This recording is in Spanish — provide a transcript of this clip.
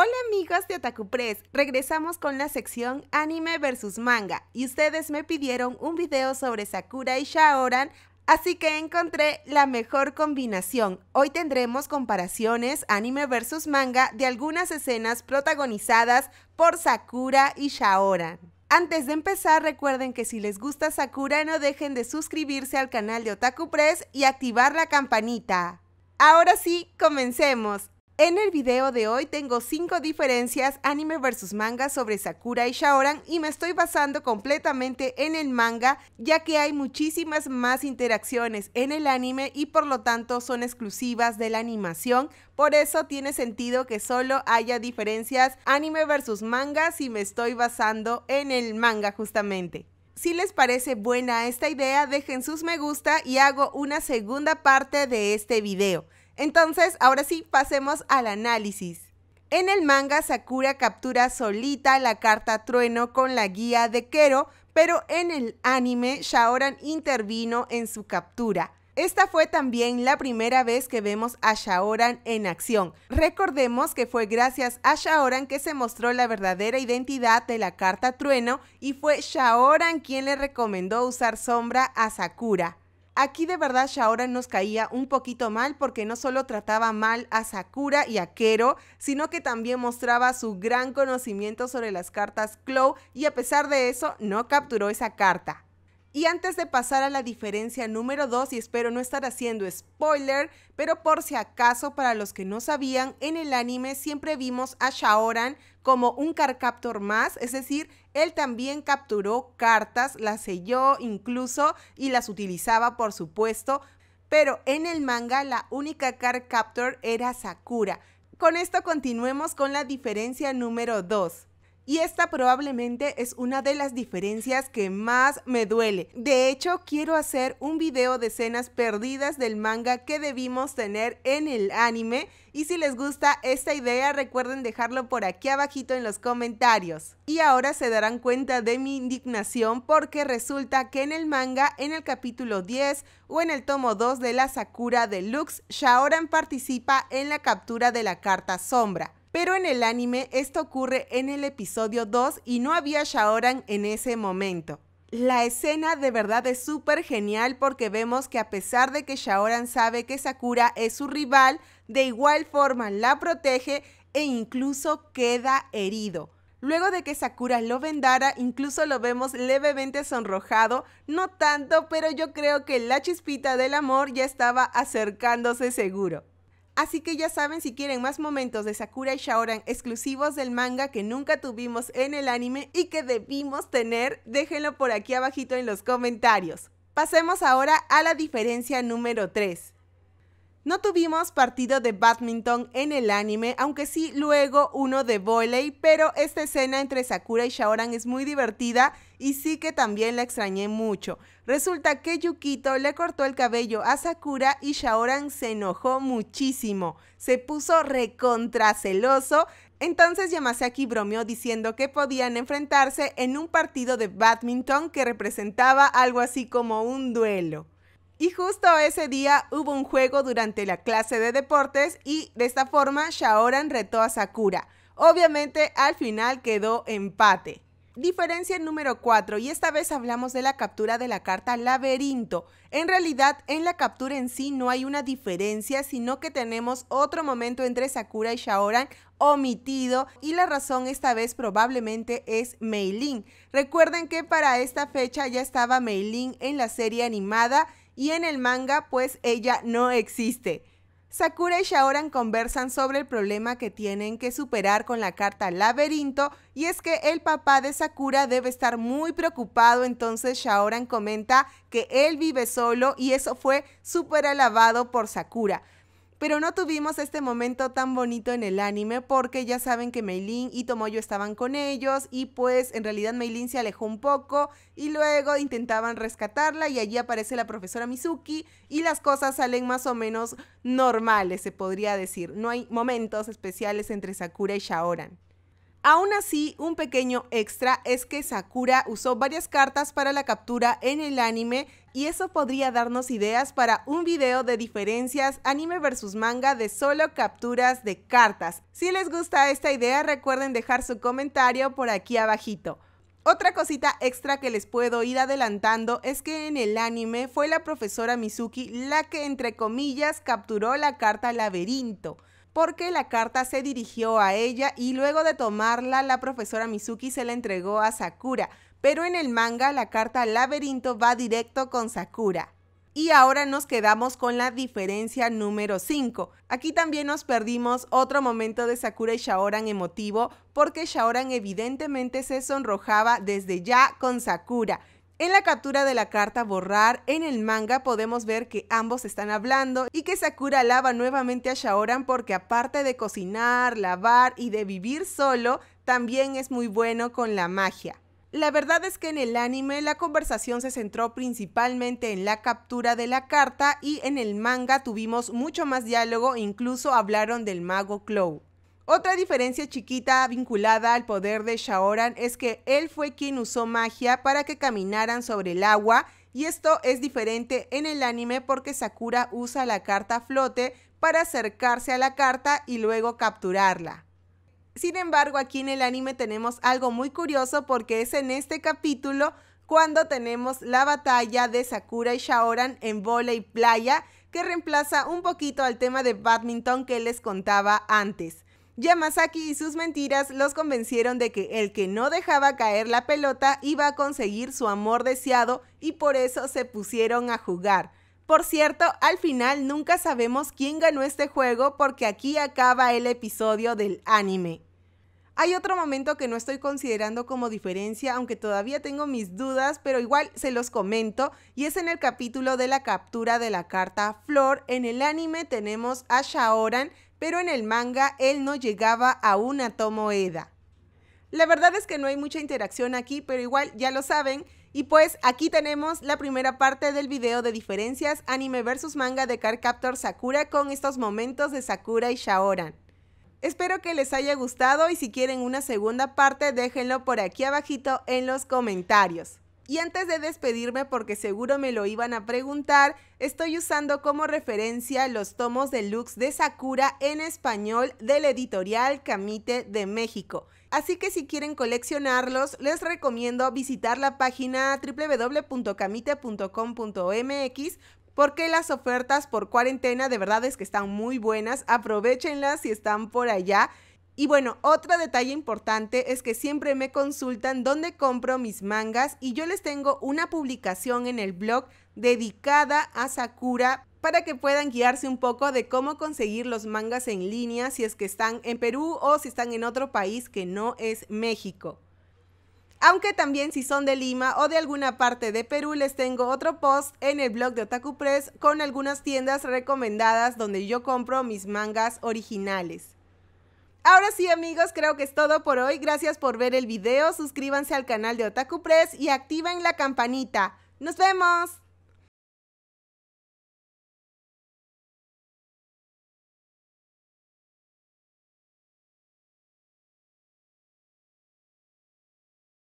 Hola amigos de Otaku Press, regresamos con la sección anime versus manga y ustedes me pidieron un video sobre Sakura y Shaoran, así que encontré la mejor combinación. Hoy tendremos comparaciones anime versus manga de algunas escenas protagonizadas por Sakura y Shaoran. Antes de empezar, recuerden que si les gusta Sakura no dejen de suscribirse al canal de Otaku Press y activar la campanita. Ahora sí, comencemos. En el video de hoy tengo 5 diferencias anime versus manga sobre Sakura y Shaoran y me estoy basando completamente en el manga ya que hay muchísimas más interacciones en el anime y por lo tanto son exclusivas de la animación, por eso tiene sentido que solo haya diferencias anime versus manga si me estoy basando en el manga justamente. Si les parece buena esta idea, dejen sus me gusta y hago una segunda parte de este video. Entonces, ahora sí, pasemos al análisis. En el manga, Sakura captura solita la carta trueno con la guía de Kero, pero en el anime, Shaoran intervino en su captura. Esta fue también la primera vez que vemos a Shaoran en acción. Recordemos que fue gracias a Shaoran que se mostró la verdadera identidad de la carta trueno y fue Shaoran quien le recomendó usar sombra a Sakura. Aquí de verdad Shaoran nos caía un poquito mal porque no solo trataba mal a Sakura y a Kero, sino que también mostraba su gran conocimiento sobre las cartas Clow y a pesar de eso no capturó esa carta. Y antes de pasar a la diferencia número 2, y espero no estar haciendo spoiler, pero por si acaso para los que no sabían, en el anime siempre vimos a Shaoran como un Carcaptor más, es decir, él también capturó cartas, las selló incluso y las utilizaba, por supuesto, pero en el manga la única card captor era Sakura. Con esto continuemos con la diferencia número 2. Y esta probablemente es una de las diferencias que más me duele. De hecho, quiero hacer un video de escenas perdidas del manga que debimos tener en el anime. Y si les gusta esta idea, recuerden dejarlo por aquí abajito en los comentarios. Y ahora se darán cuenta de mi indignación porque resulta que en el manga, en el capítulo 10 o en el tomo 2 de la Sakura Deluxe, Shaoran participa en la captura de la carta sombra. Pero en el anime esto ocurre en el episodio 2 y no había Shaoran en ese momento. La escena de verdad es súper genial porque vemos que a pesar de que Shaoran sabe que Sakura es su rival, de igual forma la protege e incluso queda herido. Luego de que Sakura lo vendara, incluso lo vemos levemente sonrojado, no tanto, pero yo creo que la chispita del amor ya estaba acercándose seguro. Así que ya saben, si quieren más momentos de Sakura y Shaoran exclusivos del manga que nunca tuvimos en el anime y que debimos tener, déjenlo por aquí abajito en los comentarios. Pasemos ahora a la diferencia número 3. No tuvimos partido de badminton en el anime, aunque sí luego uno de volei, pero esta escena entre Sakura y Shaoran es muy divertida y sí que también la extrañé mucho. Resulta que Yukito le cortó el cabello a Sakura y Shaoran se enojó muchísimo, se puso recontraceloso, entonces Yamasaki bromeó diciendo que podían enfrentarse en un partido de badminton que representaba algo así como un duelo. Y justo ese día hubo un juego durante la clase de deportes y de esta forma Shaoran retó a Sakura. Obviamente al final quedó empate. Diferencia número 4 y esta vez hablamos de la captura de la carta laberinto. En realidad en la captura en sí no hay una diferencia sino que tenemos otro momento entre Sakura y Shaoran omitido y la razón esta vez probablemente es Meilin. Recuerden que para esta fecha ya estaba Meilin en la serie animada y en el manga pues ella no existe. Sakura y Shaoran conversan sobre el problema que tienen que superar con la carta laberinto y es que el papá de Sakura debe estar muy preocupado, entonces Shaoran comenta que él vive solo y eso fue súper alabado por Sakura. Pero no tuvimos este momento tan bonito en el anime porque ya saben que Meilin y Tomoyo estaban con ellos y pues en realidad Meilin se alejó un poco y luego intentaban rescatarla y allí aparece la profesora Mizuki y las cosas salen más o menos normales, se podría decir. No hay momentos especiales entre Sakura y Shaoran. Aún así, un pequeño extra es que Sakura usó varias cartas para la captura en el anime y eso podría darnos ideas para un video de diferencias anime versus manga de solo capturas de cartas. Si les gusta esta idea, recuerden dejar su comentario por aquí abajito. Otra cosita extra que les puedo ir adelantando es que en el anime fue la profesora Mizuki la que entre comillas capturó la carta laberinto porque la carta se dirigió a ella y luego de tomarla la profesora Mizuki se la entregó a Sakura, pero en el manga la carta laberinto va directo con Sakura. Y ahora nos quedamos con la diferencia número 5. Aquí también nos perdimos otro momento de Sakura y Shaoran emotivo porque Shaoran evidentemente se sonrojaba desde ya con Sakura, en la captura de la carta borrar en el manga podemos ver que ambos están hablando y que Sakura lava nuevamente a Shaoran porque aparte de cocinar, lavar y de vivir solo, también es muy bueno con la magia. La verdad es que en el anime la conversación se centró principalmente en la captura de la carta y en el manga tuvimos mucho más diálogo, incluso hablaron del mago Clow. Otra diferencia chiquita vinculada al poder de Shaoran es que él fue quien usó magia para que caminaran sobre el agua y esto es diferente en el anime porque Sakura usa la carta flote para acercarse a la carta y luego capturarla. Sin embargo, aquí en el anime tenemos algo muy curioso porque es en este capítulo cuando tenemos la batalla de Sakura y Shaoran en y playa que reemplaza un poquito al tema de badminton que les contaba antes. Yamasaki y sus mentiras los convencieron de que el que no dejaba caer la pelota iba a conseguir su amor deseado y por eso se pusieron a jugar. Por cierto, al final nunca sabemos quién ganó este juego porque aquí acaba el episodio del anime. Hay otro momento que no estoy considerando como diferencia, aunque todavía tengo mis dudas, pero igual se los comento, y es en el capítulo de la captura de la carta Flor. En el anime tenemos a Shaoran, pero en el manga él no llegaba a una tomoeda. La verdad es que no hay mucha interacción aquí, pero igual ya lo saben. Y pues aquí tenemos la primera parte del video de diferencias anime versus manga de Cardcaptor Sakura con estos momentos de Sakura y Shaoran. Espero que les haya gustado y si quieren una segunda parte déjenlo por aquí abajito en los comentarios. Y antes de despedirme, porque seguro me lo iban a preguntar, estoy usando como referencia los tomos deluxe de Sakura en español del editorial Camite de México. Así que si quieren coleccionarlos, les recomiendo visitar la página www.camite.com.mx porque las ofertas por cuarentena de verdad es que están muy buenas. Aprovechenlas si están por allá. Y bueno, otro detalle importante es que siempre me consultan dónde compro mis mangas y yo les tengo una publicación en el blog dedicada a Sakura para que puedan guiarse un poco de cómo conseguir los mangas en línea si es que están en Perú o si están en otro país que no es México. Aunque también si son de Lima o de alguna parte de Perú, les tengo otro post en el blog de Otaku Press con algunas tiendas recomendadas donde yo compro mis mangas originales. Ahora sí amigos, creo que es todo por hoy. Gracias por ver el video, suscríbanse al canal de Otaku Press y activen la campanita. ¡Nos vemos!